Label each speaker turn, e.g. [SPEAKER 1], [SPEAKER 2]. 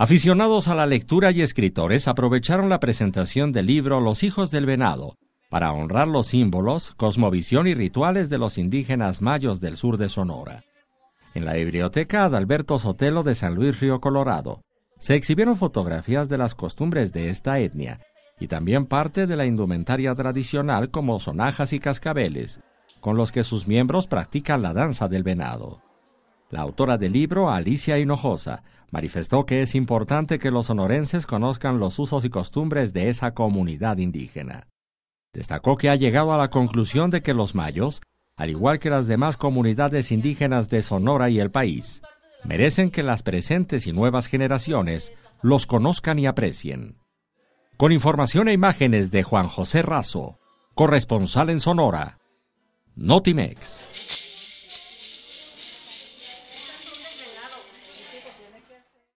[SPEAKER 1] Aficionados a la lectura y escritores aprovecharon la presentación del libro Los hijos del venado para honrar los símbolos, cosmovisión y rituales de los indígenas mayos del sur de Sonora. En la biblioteca Alberto Sotelo de San Luis Río Colorado se exhibieron fotografías de las costumbres de esta etnia y también parte de la indumentaria tradicional como sonajas y cascabeles, con los que sus miembros practican la danza del venado. La autora del libro, Alicia Hinojosa, manifestó que es importante que los sonorenses conozcan los usos y costumbres de esa comunidad indígena. Destacó que ha llegado a la conclusión de que los mayos, al igual que las demás comunidades indígenas de Sonora y el país, merecen que las presentes y nuevas generaciones los conozcan y aprecien. Con información e imágenes de Juan José Razo, corresponsal en Sonora, Notimex.